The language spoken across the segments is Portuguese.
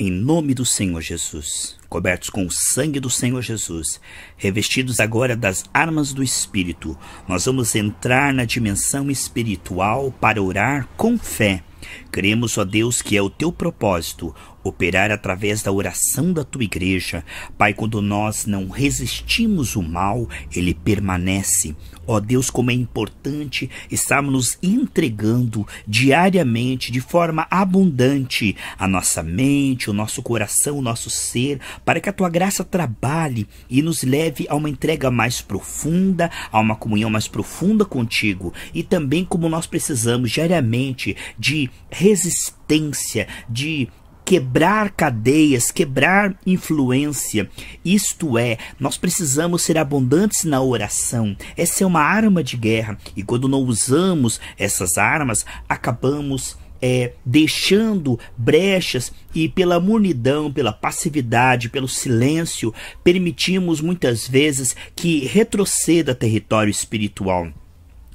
em nome do Senhor Jesus, cobertos com o sangue do Senhor Jesus, revestidos agora das armas do Espírito, nós vamos entrar na dimensão espiritual para orar com fé. Cremos, ó Deus, que é o teu propósito operar através da oração da tua igreja. Pai, quando nós não resistimos o mal, ele permanece. Ó Deus, como é importante estarmos nos entregando diariamente, de forma abundante, a nossa mente, o nosso coração, o nosso ser, para que a tua graça trabalhe e nos leve a uma entrega mais profunda, a uma comunhão mais profunda contigo. E também como nós precisamos diariamente de resistência, de quebrar cadeias, quebrar influência. Isto é, nós precisamos ser abundantes na oração. Essa é uma arma de guerra e quando não usamos essas armas, acabamos é, deixando brechas e pela mornidão, pela passividade, pelo silêncio, permitimos muitas vezes que retroceda território espiritual.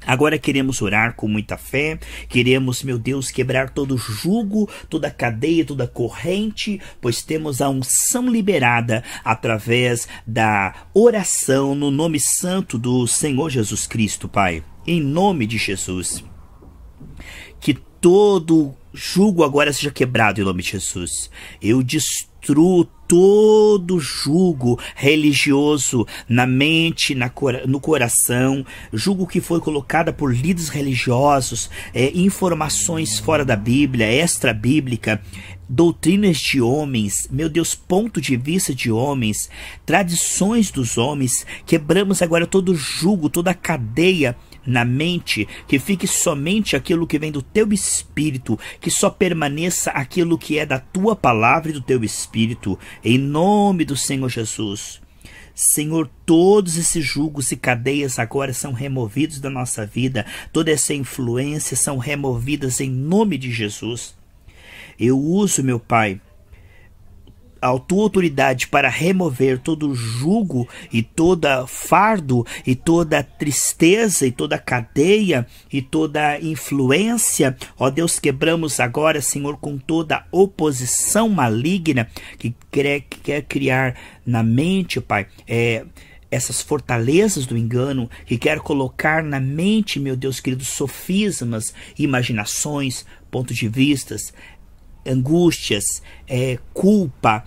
Agora queremos orar com muita fé, queremos, meu Deus, quebrar todo jugo, toda cadeia, toda corrente, pois temos a unção liberada através da oração no nome santo do Senhor Jesus Cristo, Pai. Em nome de Jesus. Que todo julgo agora seja quebrado em nome de Jesus. Eu destruo todo julgo religioso na mente, na cor, no coração, julgo que foi colocada por líderes religiosos, é, informações fora da Bíblia, extra-bíblica, doutrinas de homens, meu Deus, ponto de vista de homens, tradições dos homens, quebramos agora todo julgo, toda cadeia na mente, que fique somente aquilo que vem do teu espírito, que só permaneça aquilo que é da tua palavra e do teu espírito, em nome do Senhor Jesus. Senhor, todos esses julgos e cadeias agora são removidos da nossa vida, toda essa influência são removidas em nome de Jesus. Eu uso, meu Pai, a tua autoridade para remover todo jugo e toda fardo e toda tristeza e toda cadeia e toda influência. Ó Deus, quebramos agora, Senhor, com toda oposição maligna que quer, que quer criar na mente, Pai, é, essas fortalezas do engano que quer colocar na mente, meu Deus querido, sofismas, imaginações, pontos de vistas, angústias, é, culpa,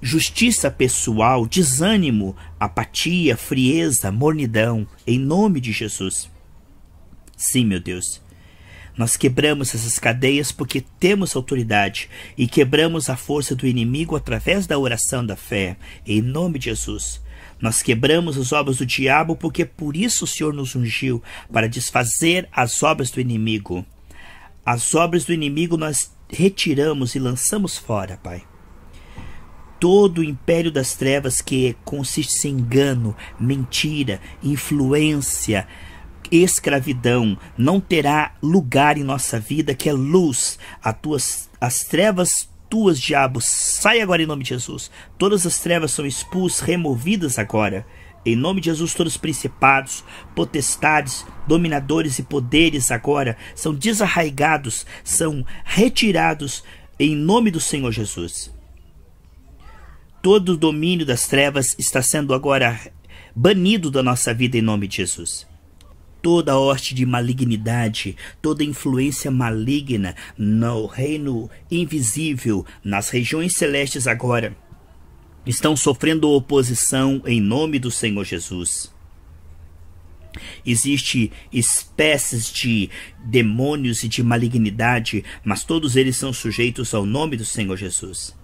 justiça pessoal, desânimo, apatia, frieza, mornidão, em nome de Jesus. Sim, meu Deus. Nós quebramos essas cadeias porque temos autoridade e quebramos a força do inimigo através da oração da fé, em nome de Jesus. Nós quebramos as obras do diabo porque por isso o Senhor nos ungiu para desfazer as obras do inimigo. As obras do inimigo nós retiramos e lançamos fora, Pai. Todo o império das trevas que consiste em engano, mentira, influência, escravidão, não terá lugar em nossa vida, que é luz. As tuas as trevas tuas, diabos, sai agora em nome de Jesus. Todas as trevas são expulsas, removidas agora. Em nome de Jesus, todos os principados, potestades, dominadores e poderes agora são desarraigados, são retirados em nome do Senhor Jesus. Todo o domínio das trevas está sendo agora banido da nossa vida em nome de Jesus toda hoste horte de malignidade, toda influência maligna no reino invisível, nas regiões celestes agora estão sofrendo oposição em nome do Senhor Jesus. Existem espécies de demônios e de malignidade, mas todos eles são sujeitos ao nome do Senhor Jesus.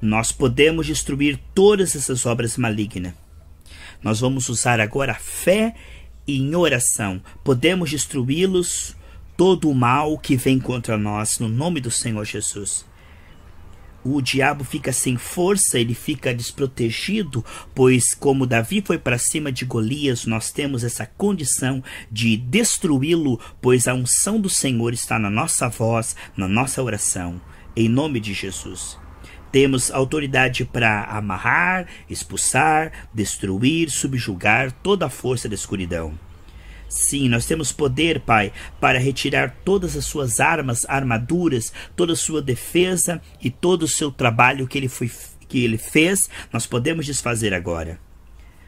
Nós podemos destruir todas essas obras malignas. Nós vamos usar agora a fé e em oração. Podemos destruí-los todo o mal que vem contra nós no nome do Senhor Jesus o diabo fica sem força, ele fica desprotegido, pois como Davi foi para cima de Golias, nós temos essa condição de destruí-lo, pois a unção do Senhor está na nossa voz, na nossa oração, em nome de Jesus. Temos autoridade para amarrar, expulsar, destruir, subjugar toda a força da escuridão. Sim, nós temos poder, Pai, para retirar todas as suas armas, armaduras, toda a sua defesa e todo o seu trabalho que ele, foi, que ele fez, nós podemos desfazer agora.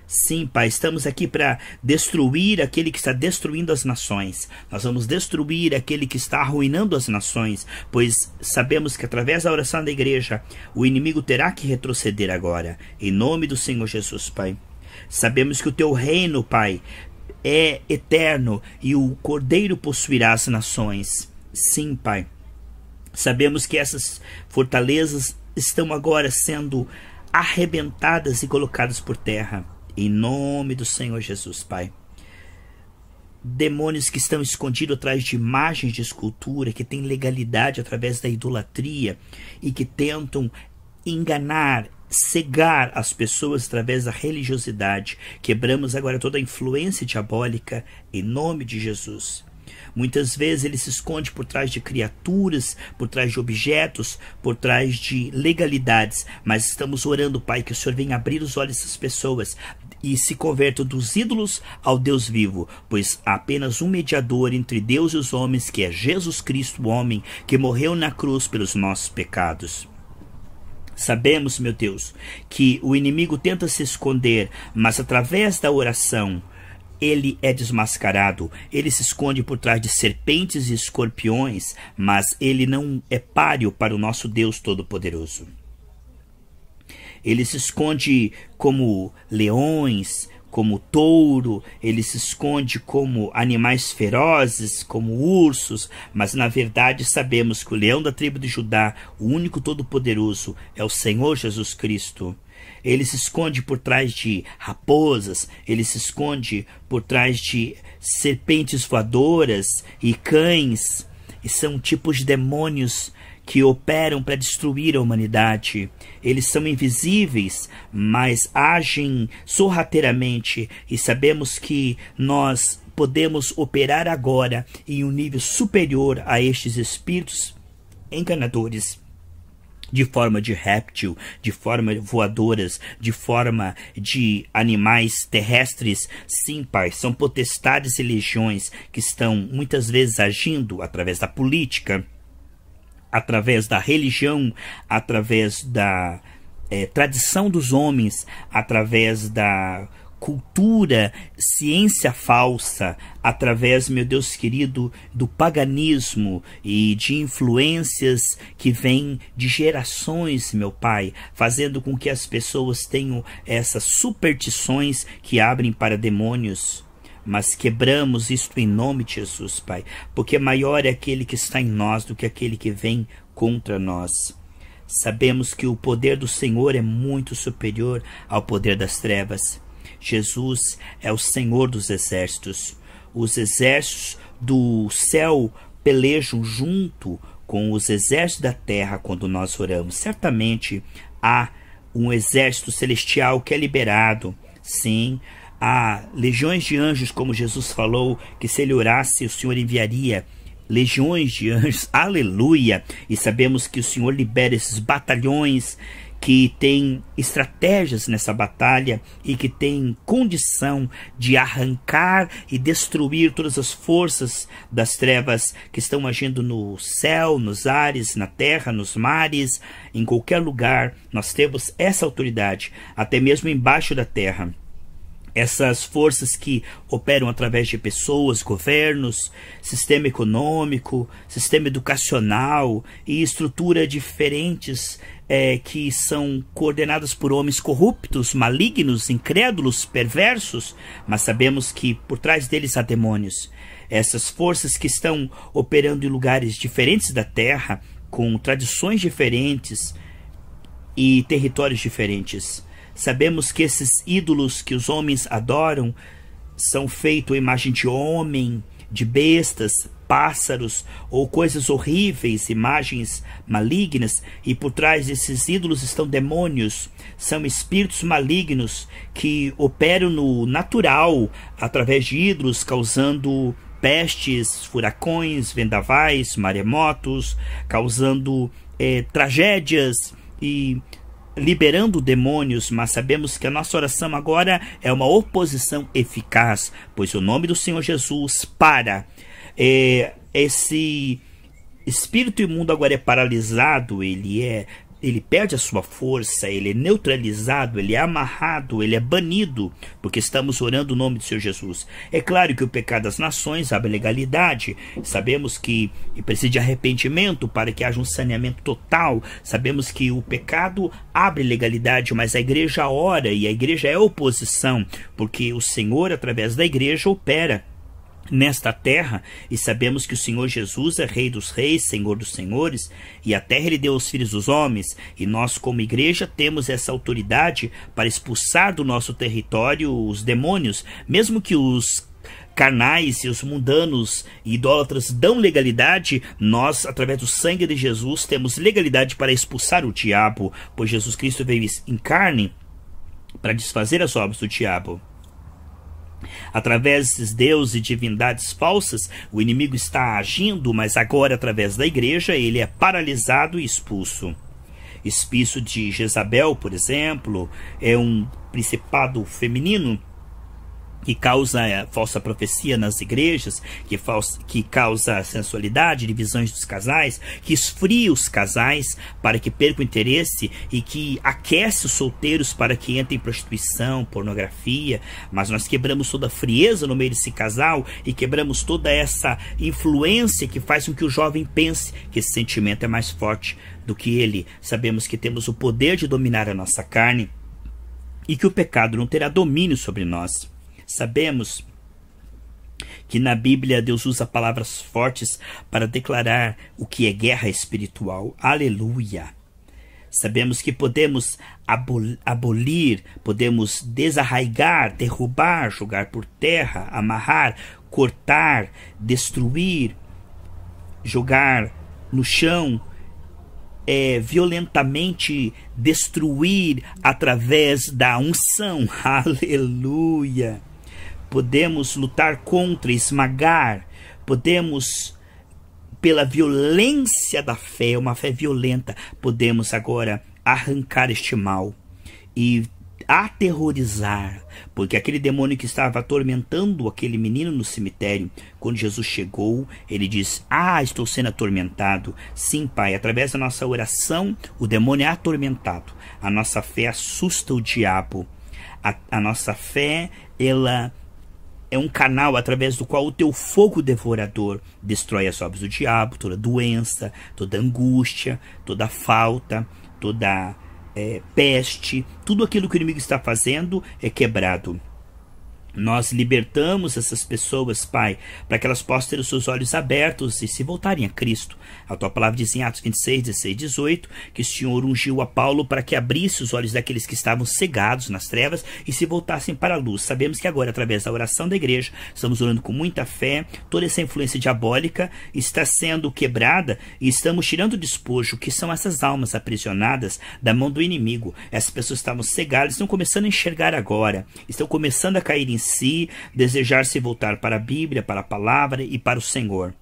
Sim, Pai, estamos aqui para destruir aquele que está destruindo as nações. Nós vamos destruir aquele que está arruinando as nações, pois sabemos que através da oração da igreja o inimigo terá que retroceder agora. Em nome do Senhor Jesus, Pai. Sabemos que o teu reino, Pai, é eterno e o cordeiro possuirá as nações. Sim, Pai. Sabemos que essas fortalezas estão agora sendo arrebentadas e colocadas por terra. Em nome do Senhor Jesus, Pai. Demônios que estão escondidos atrás de imagens de escultura, que têm legalidade através da idolatria e que tentam enganar, cegar as pessoas através da religiosidade. Quebramos agora toda a influência diabólica em nome de Jesus. Muitas vezes ele se esconde por trás de criaturas, por trás de objetos, por trás de legalidades. Mas estamos orando, Pai, que o Senhor venha abrir os olhos dessas pessoas e se converta dos ídolos ao Deus vivo, pois há apenas um mediador entre Deus e os homens, que é Jesus Cristo, o homem, que morreu na cruz pelos nossos pecados. Sabemos, meu Deus, que o inimigo tenta se esconder, mas através da oração ele é desmascarado, ele se esconde por trás de serpentes e escorpiões, mas ele não é páreo para o nosso Deus Todo-Poderoso. Ele se esconde como leões, como touro, ele se esconde como animais ferozes, como ursos, mas na verdade sabemos que o leão da tribo de Judá, o único todo-poderoso, é o Senhor Jesus Cristo. Ele se esconde por trás de raposas, ele se esconde por trás de serpentes voadoras e cães, e são tipos de demônios que operam para destruir a humanidade. Eles são invisíveis, mas agem sorrateiramente e sabemos que nós podemos operar agora em um nível superior a estes espíritos enganadores de forma de réptil, de forma voadoras, de forma de animais terrestres. Sim, pai, são potestades e legiões que estão muitas vezes agindo através da política, através da religião, através da é, tradição dos homens, através da cultura, ciência falsa, através, meu Deus querido, do paganismo e de influências que vêm de gerações, meu Pai, fazendo com que as pessoas tenham essas superstições que abrem para demônios mas quebramos isto em nome de Jesus, Pai, porque maior é aquele que está em nós do que aquele que vem contra nós. Sabemos que o poder do Senhor é muito superior ao poder das trevas. Jesus é o Senhor dos exércitos. Os exércitos do céu pelejam junto com os exércitos da terra quando nós oramos. Certamente há um exército celestial que é liberado. Sim, Há legiões de anjos, como Jesus falou, que se ele orasse, o Senhor enviaria legiões de anjos, aleluia! E sabemos que o Senhor libera esses batalhões que têm estratégias nessa batalha e que têm condição de arrancar e destruir todas as forças das trevas que estão agindo no céu, nos ares, na terra, nos mares, em qualquer lugar. Nós temos essa autoridade, até mesmo embaixo da terra essas forças que operam através de pessoas, governos, sistema econômico, sistema educacional e estrutura diferentes é, que são coordenadas por homens corruptos, malignos, incrédulos, perversos, mas sabemos que por trás deles há demônios. Essas forças que estão operando em lugares diferentes da Terra, com tradições diferentes e territórios diferentes Sabemos que esses ídolos que os homens adoram são feitos imagem de homem, de bestas, pássaros ou coisas horríveis, imagens malignas, e por trás desses ídolos estão demônios, são espíritos malignos que operam no natural através de ídolos, causando pestes, furacões, vendavais, maremotos, causando é, tragédias e liberando demônios, mas sabemos que a nossa oração agora é uma oposição eficaz, pois o nome do Senhor Jesus para é, esse espírito imundo agora é paralisado, ele é ele perde a sua força, ele é neutralizado, ele é amarrado, ele é banido, porque estamos orando o nome do Senhor Jesus. É claro que o pecado das nações abre legalidade, sabemos que precisa de arrependimento para que haja um saneamento total, sabemos que o pecado abre legalidade, mas a igreja ora e a igreja é oposição, porque o Senhor, através da igreja, opera nesta terra, e sabemos que o Senhor Jesus é Rei dos Reis, Senhor dos Senhores, e a terra ele deu aos filhos dos homens, e nós, como igreja, temos essa autoridade para expulsar do nosso território os demônios, mesmo que os carnais e os mundanos e idólatras dão legalidade, nós, através do sangue de Jesus, temos legalidade para expulsar o diabo, pois Jesus Cristo veio em carne para desfazer as obras do diabo. Através desses deuses e divindades falsas, o inimigo está agindo, mas agora, através da igreja, ele é paralisado e expulso. Espírito de Jezabel, por exemplo, é um principado feminino que causa é, falsa profecia nas igrejas, que, falsa, que causa sensualidade, divisões dos casais, que esfria os casais para que percam interesse e que aquece os solteiros para que entrem em prostituição, pornografia. Mas nós quebramos toda a frieza no meio desse casal e quebramos toda essa influência que faz com que o jovem pense que esse sentimento é mais forte do que ele. Sabemos que temos o poder de dominar a nossa carne e que o pecado não terá domínio sobre nós. Sabemos que na Bíblia Deus usa palavras fortes para declarar o que é guerra espiritual. Aleluia! Sabemos que podemos abolir, podemos desarraigar, derrubar, jogar por terra, amarrar, cortar, destruir, jogar no chão, é, violentamente destruir através da unção. Aleluia! podemos lutar contra, esmagar, podemos, pela violência da fé, uma fé violenta, podemos agora arrancar este mal e aterrorizar, porque aquele demônio que estava atormentando aquele menino no cemitério, quando Jesus chegou, ele diz: Ah, estou sendo atormentado. Sim, Pai, através da nossa oração, o demônio é atormentado. A nossa fé assusta o diabo. A, a nossa fé, ela é um canal através do qual o teu fogo devorador destrói as obras do diabo, toda doença, toda angústia, toda falta, toda é, peste, tudo aquilo que o inimigo está fazendo é quebrado nós libertamos essas pessoas, Pai, para que elas possam ter os seus olhos abertos e se voltarem a Cristo. A tua palavra diz em Atos 26, 16, 18, que o Senhor ungiu a Paulo para que abrisse os olhos daqueles que estavam cegados nas trevas e se voltassem para a luz. Sabemos que agora, através da oração da igreja, estamos orando com muita fé, toda essa influência diabólica está sendo quebrada e estamos tirando o despojo, que são essas almas aprisionadas da mão do inimigo. Essas pessoas estavam cegadas, estão começando a enxergar agora, estão começando a cair em si, desejar se voltar para a Bíblia, para a palavra e para o Senhor.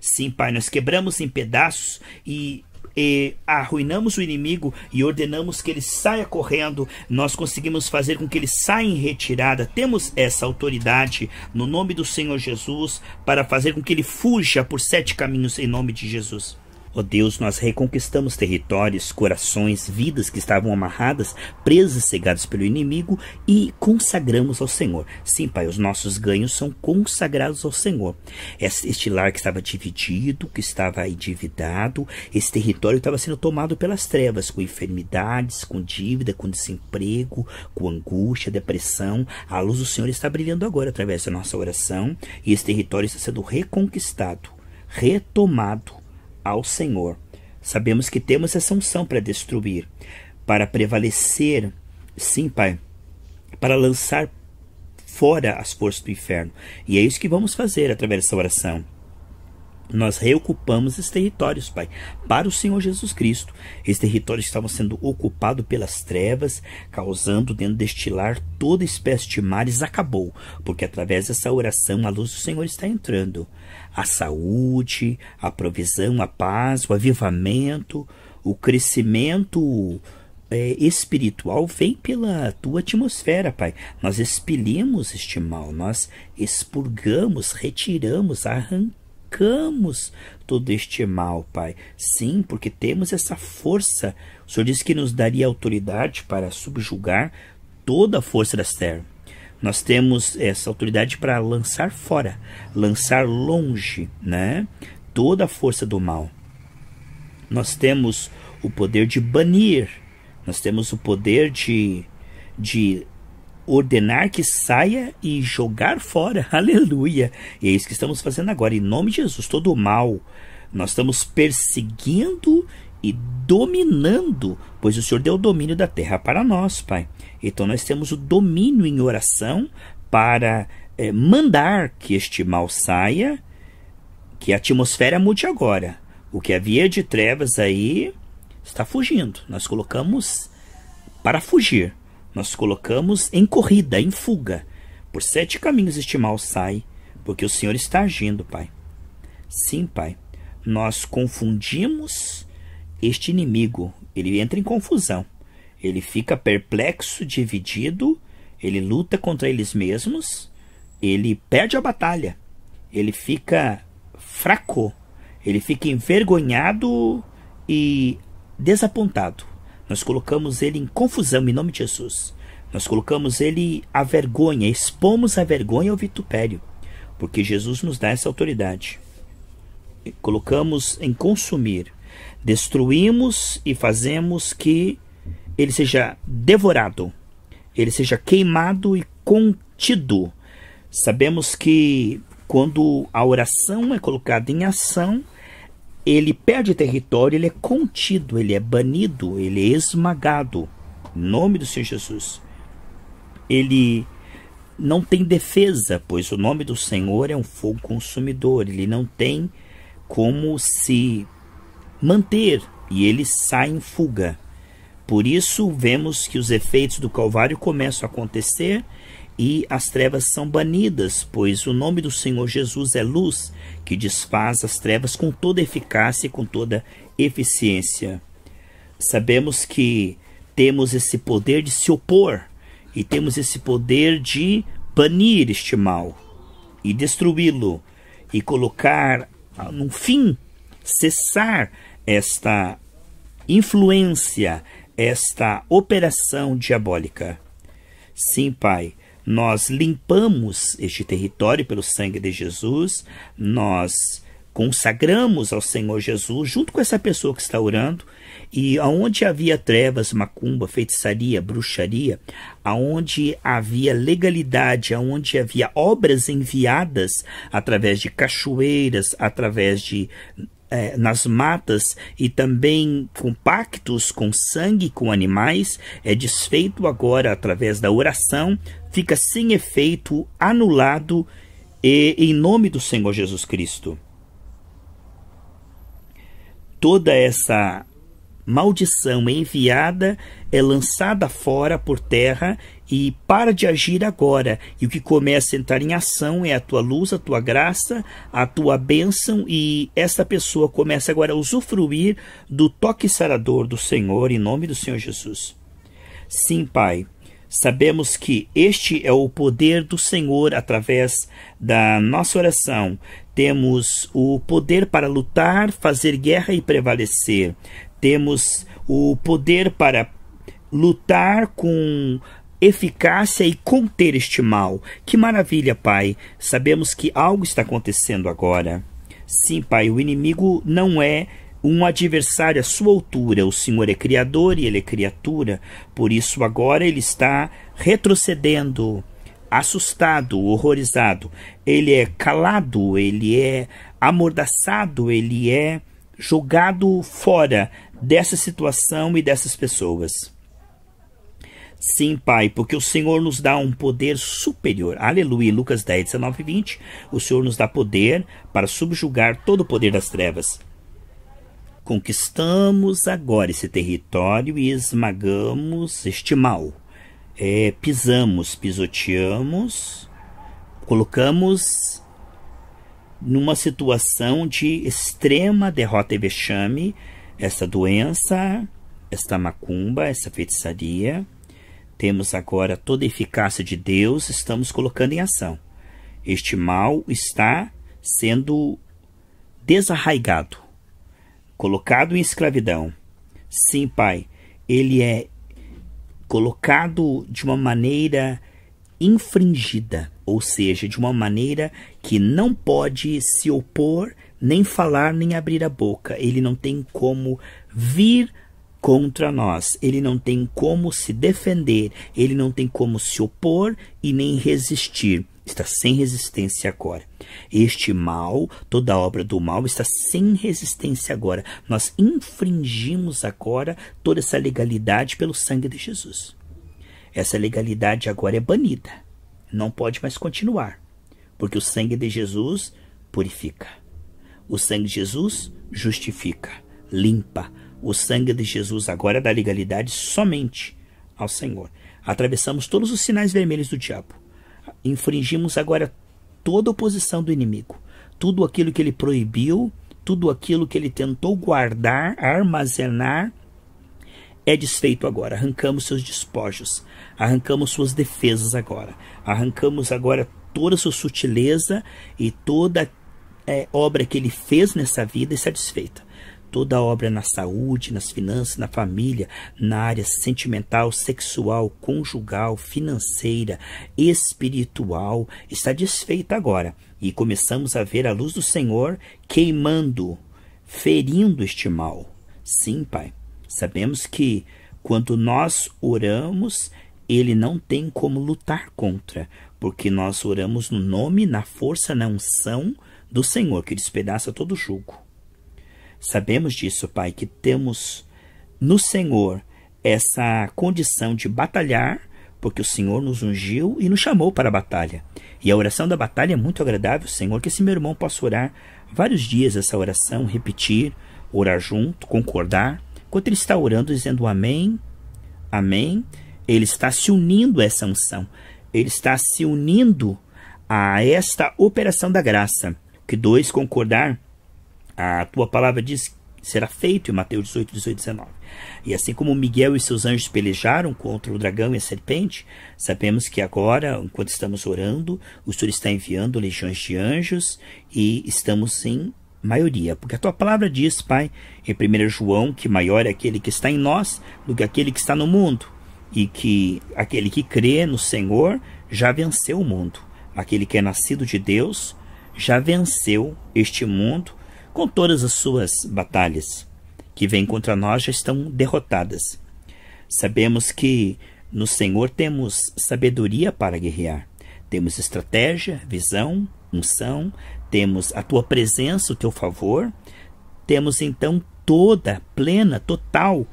Sim, Pai, nós quebramos em pedaços e e arruinamos o inimigo e ordenamos que ele saia correndo, nós conseguimos fazer com que ele saia em retirada. Temos essa autoridade no nome do Senhor Jesus para fazer com que ele fuja por sete caminhos em nome de Jesus. Ó oh Deus, nós reconquistamos territórios, corações, vidas que estavam amarradas, presas, cegadas pelo inimigo e consagramos ao Senhor. Sim, Pai, os nossos ganhos são consagrados ao Senhor. Este lar que estava dividido, que estava endividado, esse território estava sendo tomado pelas trevas, com enfermidades, com dívida, com desemprego, com angústia, depressão. A luz do Senhor está brilhando agora através da nossa oração e esse território está sendo reconquistado, retomado ao Senhor. Sabemos que temos essa unção para destruir, para prevalecer, sim, Pai, para lançar fora as forças do inferno. E é isso que vamos fazer através dessa oração. Nós reocupamos esses territórios, Pai, para o Senhor Jesus Cristo. Esses territórios estavam sendo ocupados pelas trevas, causando dentro deste lar toda espécie de males. Acabou, porque através dessa oração a luz do Senhor está entrando. A saúde, a provisão, a paz, o avivamento, o crescimento é, espiritual vem pela tua atmosfera, Pai. Nós expelimos este mal, nós expurgamos, retiramos, arrancamos provocamos todo este mal, Pai. Sim, porque temos essa força. O Senhor disse que nos daria autoridade para subjugar toda a força das terras. Nós temos essa autoridade para lançar fora, lançar longe, né? Toda a força do mal. Nós temos o poder de banir, nós temos o poder de, de ordenar que saia e jogar fora. Aleluia! E é isso que estamos fazendo agora, em nome de Jesus. Todo o mal, nós estamos perseguindo e dominando, pois o Senhor deu o domínio da terra para nós, Pai. Então nós temos o domínio em oração para é, mandar que este mal saia, que a atmosfera mude agora. O que havia de trevas aí está fugindo. Nós colocamos para fugir nós colocamos em corrida, em fuga. Por sete caminhos este mal sai, porque o Senhor está agindo, Pai. Sim, Pai, nós confundimos este inimigo, ele entra em confusão, ele fica perplexo, dividido, ele luta contra eles mesmos, ele perde a batalha, ele fica fraco, ele fica envergonhado e desapontado. Nós colocamos ele em confusão em nome de Jesus. Nós colocamos ele à vergonha, expomos a vergonha o vitupério, porque Jesus nos dá essa autoridade. Colocamos em consumir, destruímos e fazemos que ele seja devorado, ele seja queimado e contido. Sabemos que quando a oração é colocada em ação, ele perde território, ele é contido, ele é banido, ele é esmagado. Em nome do Senhor Jesus. Ele não tem defesa, pois o nome do Senhor é um fogo consumidor. Ele não tem como se manter e ele sai em fuga. Por isso, vemos que os efeitos do Calvário começam a acontecer e as trevas são banidas, pois o nome do Senhor Jesus é luz, que desfaz as trevas com toda eficácia e com toda eficiência. Sabemos que temos esse poder de se opor e temos esse poder de banir este mal e destruí-lo e colocar ah, num fim, cessar esta influência, esta operação diabólica. Sim, Pai, nós limpamos este território pelo sangue de Jesus, nós consagramos ao Senhor Jesus junto com essa pessoa que está orando e aonde havia trevas, macumba, feitiçaria, bruxaria, aonde havia legalidade, aonde havia obras enviadas através de cachoeiras, através de é, nas matas e também com pactos com sangue, com animais, é desfeito agora através da oração, fica sem efeito, anulado e, em nome do Senhor Jesus Cristo. Toda essa maldição enviada é lançada fora por terra e para de agir agora. E o que começa a entrar em ação é a tua luz, a tua graça, a tua bênção, e essa pessoa começa agora a usufruir do toque sarador do Senhor, em nome do Senhor Jesus. Sim, Pai, Sabemos que este é o poder do Senhor através da nossa oração. Temos o poder para lutar, fazer guerra e prevalecer. Temos o poder para lutar com eficácia e conter este mal. Que maravilha, Pai! Sabemos que algo está acontecendo agora. Sim, Pai, o inimigo não é um adversário à sua altura. O Senhor é criador e ele é criatura, por isso agora ele está retrocedendo, assustado, horrorizado. Ele é calado, ele é amordaçado, ele é jogado fora dessa situação e dessas pessoas. Sim, Pai, porque o Senhor nos dá um poder superior. Aleluia. Lucas 10, 19 e 20. O Senhor nos dá poder para subjugar todo o poder das trevas. Conquistamos agora esse território e esmagamos este mal. É, pisamos, pisoteamos, colocamos numa situação de extrema derrota e vexame essa doença, esta macumba, essa feitiçaria. Temos agora toda a eficácia de Deus, estamos colocando em ação. Este mal está sendo desarraigado colocado em escravidão. Sim, Pai, ele é colocado de uma maneira infringida, ou seja, de uma maneira que não pode se opor, nem falar, nem abrir a boca. Ele não tem como vir contra nós, ele não tem como se defender, ele não tem como se opor e nem resistir está sem resistência agora. Este mal, toda obra do mal, está sem resistência agora. Nós infringimos agora toda essa legalidade pelo sangue de Jesus. Essa legalidade agora é banida. Não pode mais continuar, porque o sangue de Jesus purifica. O sangue de Jesus justifica, limpa. O sangue de Jesus agora dá legalidade somente ao Senhor. Atravessamos todos os sinais vermelhos do diabo infringimos agora toda oposição do inimigo, tudo aquilo que ele proibiu, tudo aquilo que ele tentou guardar, armazenar, é desfeito agora. Arrancamos seus despojos, arrancamos suas defesas agora, arrancamos agora toda a sua sutileza e toda é, obra que ele fez nessa vida e satisfeita toda a obra na saúde, nas finanças, na família, na área sentimental, sexual, conjugal, financeira, espiritual, está desfeita agora. E começamos a ver a luz do Senhor queimando, ferindo este mal. Sim, Pai, sabemos que quando nós oramos, ele não tem como lutar contra, porque nós oramos no nome, na força, na unção do Senhor, que despedaça todo o jugo. Sabemos disso, Pai, que temos no Senhor essa condição de batalhar, porque o Senhor nos ungiu e nos chamou para a batalha. E a oração da batalha é muito agradável, Senhor, que esse meu irmão possa orar vários dias essa oração, repetir, orar junto, concordar. Enquanto ele está orando, dizendo amém, amém, ele está se unindo a essa unção, ele está se unindo a esta operação da graça. Que dois concordar a tua palavra diz será feito em Mateus 18, 18, 19. E assim como Miguel e seus anjos pelejaram contra o dragão e a serpente, sabemos que agora, enquanto estamos orando, o Senhor está enviando legiões de anjos e estamos em maioria, porque a tua palavra diz, Pai, em 1 João, que maior é aquele que está em nós do que aquele que está no mundo, e que aquele que crê no Senhor já venceu o mundo. Aquele que é nascido de Deus já venceu este mundo com todas as suas batalhas que vêm contra nós já estão derrotadas. Sabemos que no Senhor temos sabedoria para guerrear, temos estratégia, visão, unção, temos a tua presença, o teu favor, temos então toda, plena, total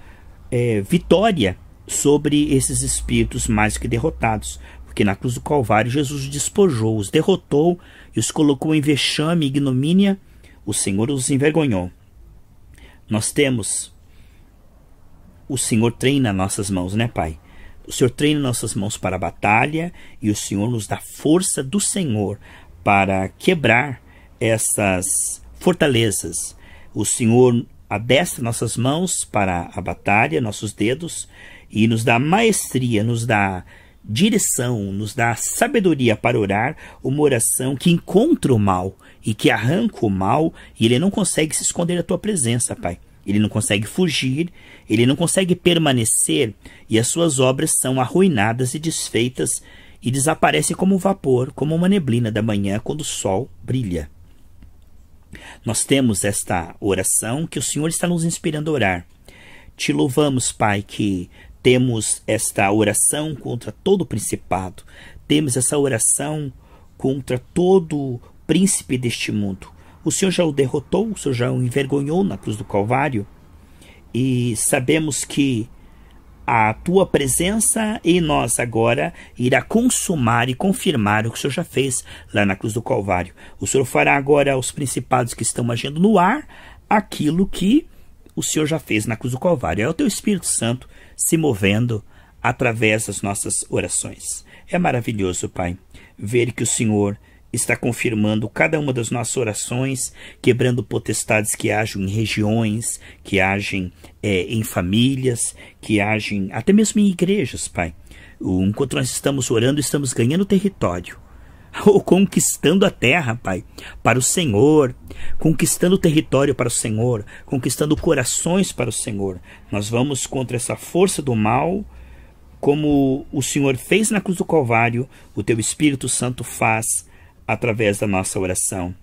é, vitória sobre esses espíritos mais que derrotados, porque na cruz do Calvário Jesus despojou, os derrotou e os colocou em vexame, ignomínia o Senhor os envergonhou. Nós temos. O Senhor treina nossas mãos, né, Pai? O Senhor treina nossas mãos para a batalha e o Senhor nos dá força do Senhor para quebrar essas fortalezas. O Senhor adestra nossas mãos para a batalha, nossos dedos, e nos dá maestria, nos dá direção, nos dá sabedoria para orar uma oração que encontra o mal e que arranca o mal, e ele não consegue se esconder da tua presença, Pai. Ele não consegue fugir, ele não consegue permanecer, e as suas obras são arruinadas e desfeitas e desaparecem como vapor, como uma neblina da manhã quando o sol brilha. Nós temos esta oração que o Senhor está nos inspirando a orar. Te louvamos, Pai, que temos esta oração contra todo principado, temos essa oração contra todo príncipe deste mundo. O Senhor já o derrotou, o Senhor já o envergonhou na cruz do Calvário. E sabemos que a tua presença em nós agora irá consumar e confirmar o que o Senhor já fez lá na cruz do Calvário. O Senhor fará agora aos principados que estão agindo no ar aquilo que o Senhor já fez na cruz do Calvário. É o teu Espírito Santo se movendo através das nossas orações. É maravilhoso, Pai, ver que o Senhor está confirmando cada uma das nossas orações, quebrando potestades que agem em regiões, que agem é, em famílias, que agem até mesmo em igrejas, Pai. Enquanto nós estamos orando, estamos ganhando território ou conquistando a terra, Pai, para o Senhor, conquistando o território para o Senhor, conquistando corações para o Senhor. Nós vamos contra essa força do mal, como o Senhor fez na cruz do Calvário, o teu Espírito Santo faz através da nossa oração.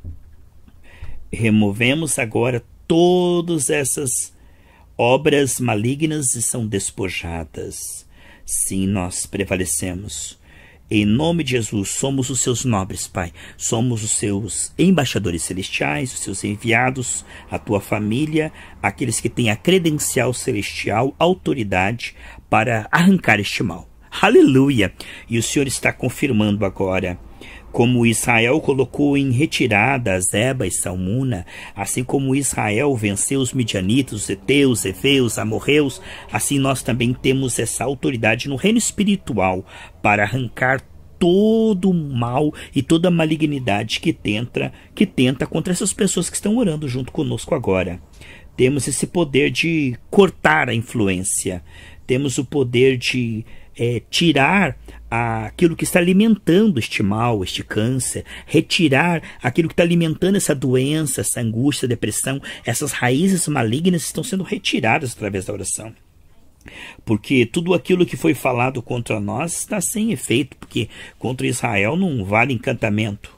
Removemos agora todas essas obras malignas e são despojadas. Sim, nós prevalecemos em nome de Jesus, somos os seus nobres, Pai. Somos os seus embaixadores celestiais, os seus enviados, a tua família, aqueles que têm a credencial celestial, autoridade para arrancar este mal. Aleluia! E o Senhor está confirmando agora como Israel colocou em retirada Zeba e Salmuna, assim como Israel venceu os midianitas, os heteus, Efeus, Amorreus, assim nós também temos essa autoridade no reino espiritual para arrancar todo o mal e toda a malignidade que tenta, que tenta contra essas pessoas que estão orando junto conosco agora. Temos esse poder de cortar a influência, temos o poder de é, tirar aquilo que está alimentando este mal, este câncer, retirar aquilo que está alimentando essa doença, essa angústia, depressão, essas raízes malignas estão sendo retiradas através da oração. Porque tudo aquilo que foi falado contra nós está sem efeito, porque contra Israel não vale encantamento.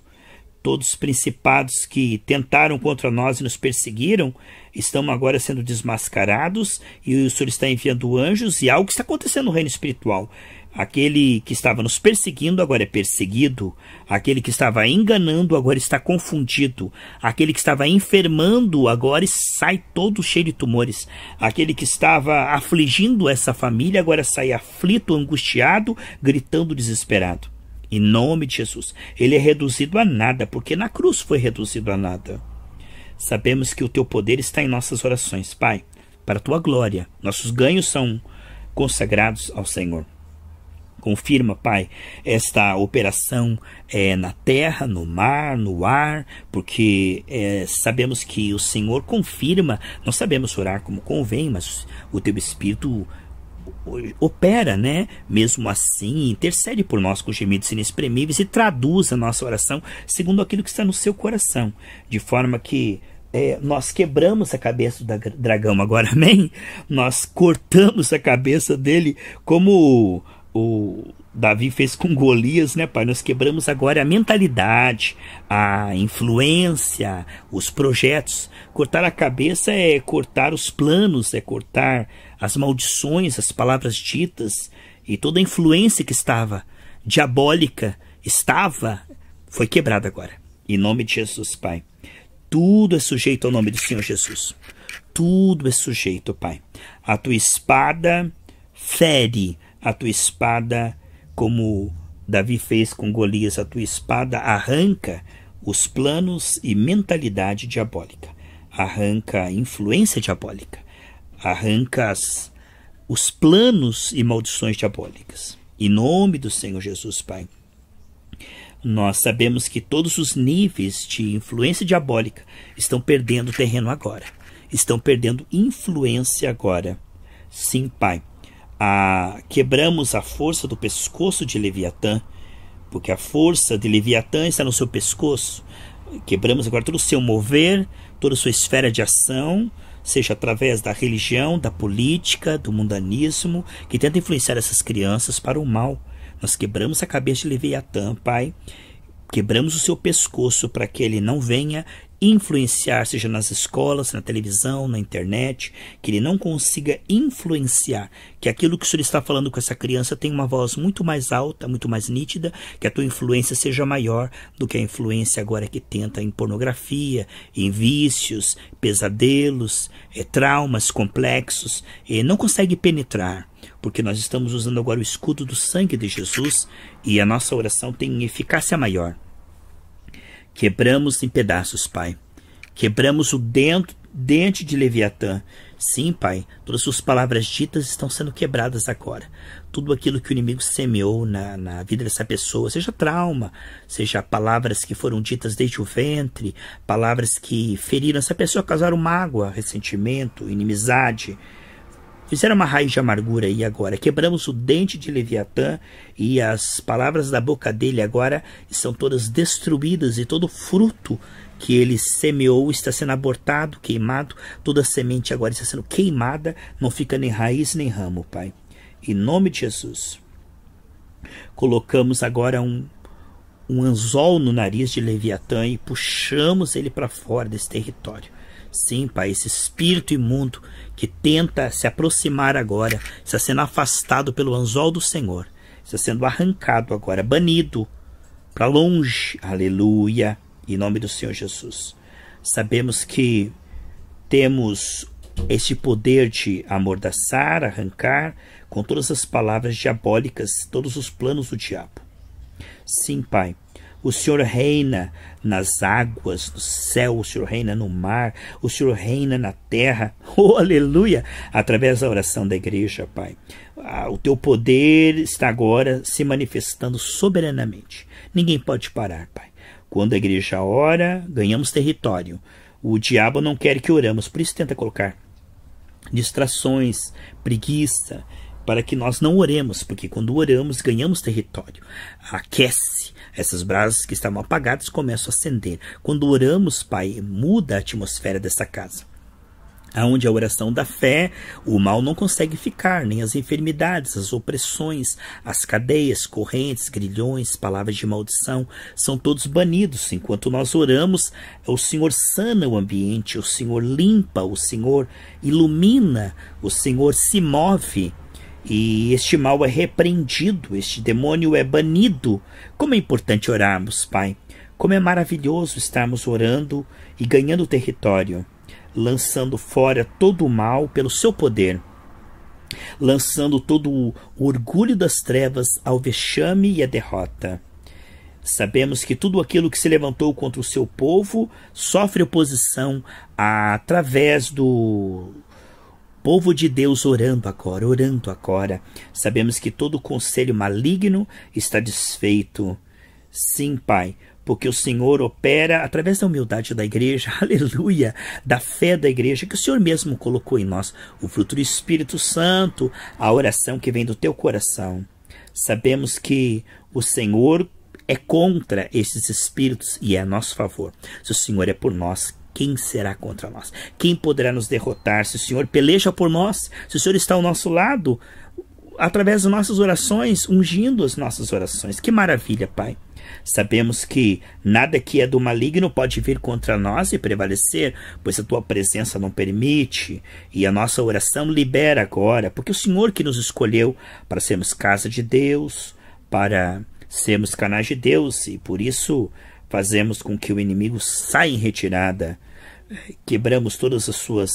Todos os principados que tentaram contra nós e nos perseguiram estão agora sendo desmascarados, e o Senhor está enviando anjos, e algo está acontecendo no reino espiritual. Aquele que estava nos perseguindo agora é perseguido, aquele que estava enganando agora está confundido, aquele que estava enfermando agora sai todo cheio de tumores, aquele que estava afligindo essa família agora sai aflito, angustiado, gritando desesperado. Em nome de Jesus, ele é reduzido a nada, porque na cruz foi reduzido a nada. Sabemos que o teu poder está em nossas orações, Pai, para a tua glória. Nossos ganhos são consagrados ao Senhor. Confirma, Pai, esta operação é, na terra, no mar, no ar, porque é, sabemos que o Senhor confirma. Não sabemos orar como convém, mas o Teu Espírito opera, né? Mesmo assim, intercede por nós com gemidos inexprimíveis e traduz a nossa oração segundo aquilo que está no seu coração, de forma que é, nós quebramos a cabeça do dragão agora, amém? Nós cortamos a cabeça dele como o Davi fez com Golias, né, Pai? Nós quebramos agora a mentalidade, a influência, os projetos. Cortar a cabeça é cortar os planos, é cortar as maldições, as palavras ditas e toda a influência que estava diabólica, estava, foi quebrada agora. Em nome de Jesus, Pai. Tudo é sujeito ao nome do Senhor Jesus. Tudo é sujeito, Pai. A tua espada fere a tua espada, como Davi fez com Golias, a tua espada arranca os planos e mentalidade diabólica, arranca a influência diabólica, arranca as, os planos e maldições diabólicas. Em nome do Senhor Jesus, Pai. Nós sabemos que todos os níveis de influência diabólica estão perdendo terreno agora, estão perdendo influência agora. Sim, Pai a, quebramos a força do pescoço de Leviatã, porque a força de Leviatã está no seu pescoço. Quebramos agora todo o seu mover, toda a sua esfera de ação, seja através da religião, da política, do mundanismo, que tenta influenciar essas crianças para o mal. Nós quebramos a cabeça de Leviatã, Pai. Quebramos o seu pescoço para que ele não venha influenciar, seja nas escolas, na televisão, na internet, que ele não consiga influenciar, que aquilo que o senhor está falando com essa criança tenha uma voz muito mais alta, muito mais nítida, que a tua influência seja maior do que a influência agora que tenta em pornografia, em vícios, pesadelos, é, traumas complexos, não consegue penetrar porque nós estamos usando agora o escudo do sangue de Jesus e a nossa oração tem eficácia maior. Quebramos em pedaços, Pai. Quebramos o dentro, dente de Leviatã. Sim, Pai, todas suas palavras ditas estão sendo quebradas agora. Tudo aquilo que o inimigo semeou na, na vida dessa pessoa, seja trauma, seja palavras que foram ditas desde o ventre, palavras que feriram essa pessoa, causaram mágoa, ressentimento, inimizade Fizeram uma raiz de amargura e agora quebramos o dente de Leviatã e as palavras da boca dele agora são todas destruídas e todo fruto que ele semeou está sendo abortado, queimado, toda semente agora está sendo queimada, não fica nem raiz nem ramo, Pai. Em nome de Jesus. Colocamos agora um um anzol no nariz de Leviatã e puxamos ele para fora desse território. Sim, Pai, esse espírito imundo que tenta se aproximar agora, está sendo afastado pelo anzol do Senhor, está sendo arrancado agora, banido para longe. Aleluia, em nome do Senhor Jesus. Sabemos que temos este poder de amordaçar, arrancar, com todas as palavras diabólicas, todos os planos do diabo. Sim, Pai, o Senhor reina nas águas, no céu, o Senhor reina no mar, o Senhor reina na terra. Oh, aleluia! Através da oração da igreja, Pai. Ah, o teu poder está agora se manifestando soberanamente. Ninguém pode parar, Pai. Quando a igreja ora, ganhamos território. O diabo não quer que oramos, por isso tenta colocar distrações, preguiça, para que nós não oremos, porque quando oramos ganhamos território. Aquece essas brasas que estavam apagadas começam a acender. Quando oramos, Pai, muda a atmosfera dessa casa aonde a oração da fé, o mal não consegue ficar, nem as enfermidades, as opressões, as cadeias, correntes, grilhões, palavras de maldição, são todos banidos. Enquanto nós oramos, o Senhor sana o ambiente, o Senhor limpa, o Senhor ilumina, o Senhor se move e este mal é repreendido, este demônio é banido. Como é importante orarmos, Pai. Como é maravilhoso estarmos orando e ganhando território, lançando fora todo o mal pelo seu poder, lançando todo o orgulho das trevas ao vexame e à derrota. Sabemos que tudo aquilo que se levantou contra o seu povo sofre oposição através do, povo de Deus orando agora, orando agora. Sabemos que todo conselho maligno está desfeito. Sim, Pai, porque o Senhor opera através da humildade da igreja, aleluia, da fé da igreja que o Senhor mesmo colocou em nós, o fruto do Espírito Santo, a oração que vem do teu coração. Sabemos que o Senhor é contra esses espíritos e é a nosso favor. Se o Senhor é por nós, quem será contra nós? Quem poderá nos derrotar? Se o Senhor peleja por nós, se o Senhor está ao nosso lado, através das nossas orações, ungindo as nossas orações. Que maravilha, Pai! Sabemos que nada que é do maligno pode vir contra nós e prevalecer, pois a tua presença não permite, e a nossa oração libera agora, porque o Senhor que nos escolheu para sermos casa de Deus, para sermos canais de Deus, e por isso fazemos com que o inimigo saia em retirada, quebramos todas as suas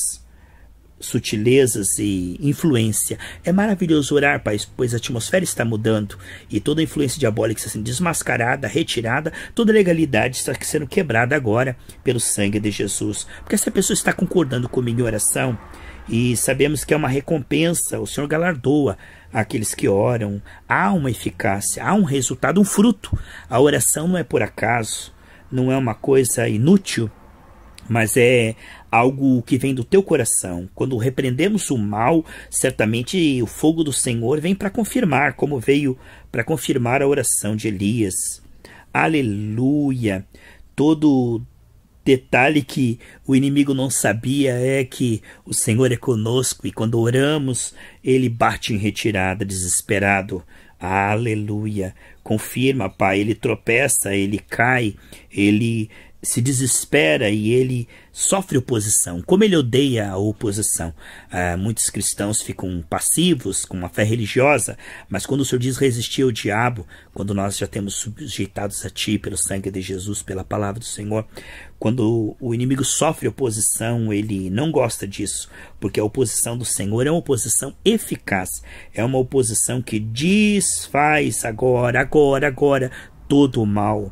sutilezas e influência. É maravilhoso orar, Pai, pois a atmosfera está mudando e toda a influência diabólica está sendo desmascarada, retirada, toda a legalidade está sendo quebrada agora pelo sangue de Jesus. Porque essa pessoa está concordando comigo em oração, e sabemos que é uma recompensa, o Senhor galardoa aqueles que oram. Há uma eficácia, há um resultado, um fruto. A oração não é por acaso, não é uma coisa inútil, mas é algo que vem do teu coração. Quando repreendemos o mal, certamente o fogo do Senhor vem para confirmar, como veio para confirmar a oração de Elias. Aleluia! Todo Detalhe que o inimigo não sabia é que o Senhor é conosco e quando oramos, ele bate em retirada, desesperado. Aleluia! Confirma, Pai, ele tropeça, ele cai, ele se desespera e ele sofre oposição. Como ele odeia a oposição. Ah, muitos cristãos ficam passivos com a fé religiosa, mas quando o Senhor diz resistir ao diabo, quando nós já temos sujeitados a ti pelo sangue de Jesus, pela palavra do Senhor, quando o inimigo sofre oposição, ele não gosta disso, porque a oposição do Senhor é uma oposição eficaz, é uma oposição que desfaz agora, agora, agora todo o mal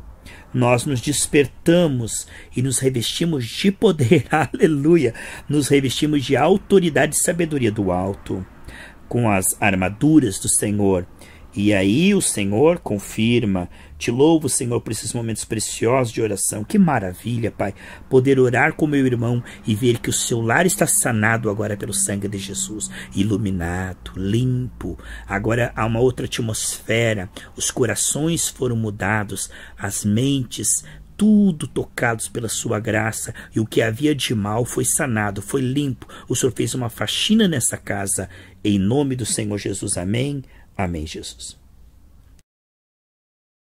nós nos despertamos e nos revestimos de poder, aleluia, nos revestimos de autoridade e sabedoria do alto, com as armaduras do Senhor. E aí o Senhor confirma te louvo, Senhor, por esses momentos preciosos de oração. Que maravilha, Pai, poder orar com meu irmão e ver que o seu lar está sanado agora pelo sangue de Jesus, iluminado, limpo. Agora há uma outra atmosfera. Os corações foram mudados, as mentes tudo tocados pela sua graça, e o que havia de mal foi sanado, foi limpo. O Senhor fez uma faxina nessa casa. Em nome do Senhor Jesus. Amém. Amém, Jesus.